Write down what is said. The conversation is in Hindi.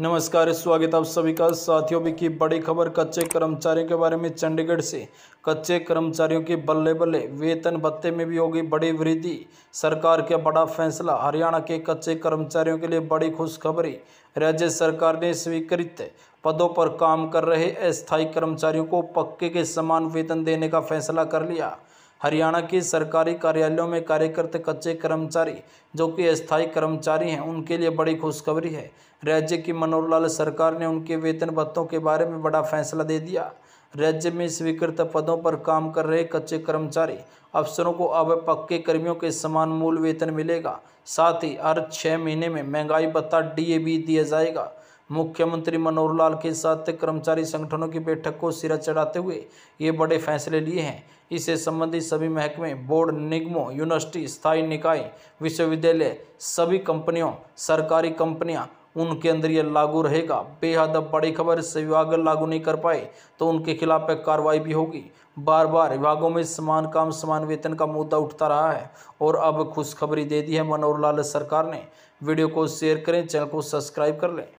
नमस्कार स्वागत आप सभी का साथियों भी की बड़ी खबर कच्चे कर्मचारियों के बारे में चंडीगढ़ से कच्चे कर्मचारियों के बल्ले बल्ले वेतन भत्ते में भी होगी बड़ी वृद्धि सरकार का बड़ा फैसला हरियाणा के कच्चे कर्मचारियों के लिए बड़ी खुशखबरी राज्य सरकार ने स्वीकृत पदों पर काम कर रहे अस्थायी कर्मचारियों को पक्के के समान वेतन देने का फैसला कर लिया हरियाणा के सरकारी कार्यालयों में कार्यरत कच्चे कर्मचारी जो कि स्थायी कर्मचारी हैं उनके लिए बड़ी खुशखबरी है राज्य की मनोहर सरकार ने उनके वेतन भत्तों के बारे में बड़ा फैसला दे दिया राज्य में स्वीकृत पदों पर काम कर रहे कच्चे कर्मचारी अफसरों को अब पक्के कर्मियों के समान मूल वेतन मिलेगा साथ ही हर छः महीने में महंगाई भत्ता डी भी दिया जाएगा मुख्यमंत्री मनोहर लाल के साथ कर्मचारी संगठनों की बैठक को सिरा चढ़ाते हुए ये बड़े फैसले लिए हैं इससे संबंधित सभी महकमे बोर्ड निगमों यूनिवर्सिटी स्थायी निकाय विश्वविद्यालय सभी कंपनियों सरकारी कंपनियां उनके अंदर यह लागू रहेगा बेहद बड़ी खबर इससे विभाग लागू नहीं कर पाए तो उनके खिलाफ कार्रवाई भी होगी बार बार विभागों में समान काम समान वेतन का मुद्दा उठता रहा है और अब खुशखबरी दे दी है मनोहर लाल सरकार ने वीडियो को शेयर करें चैनल को सब्सक्राइब कर लें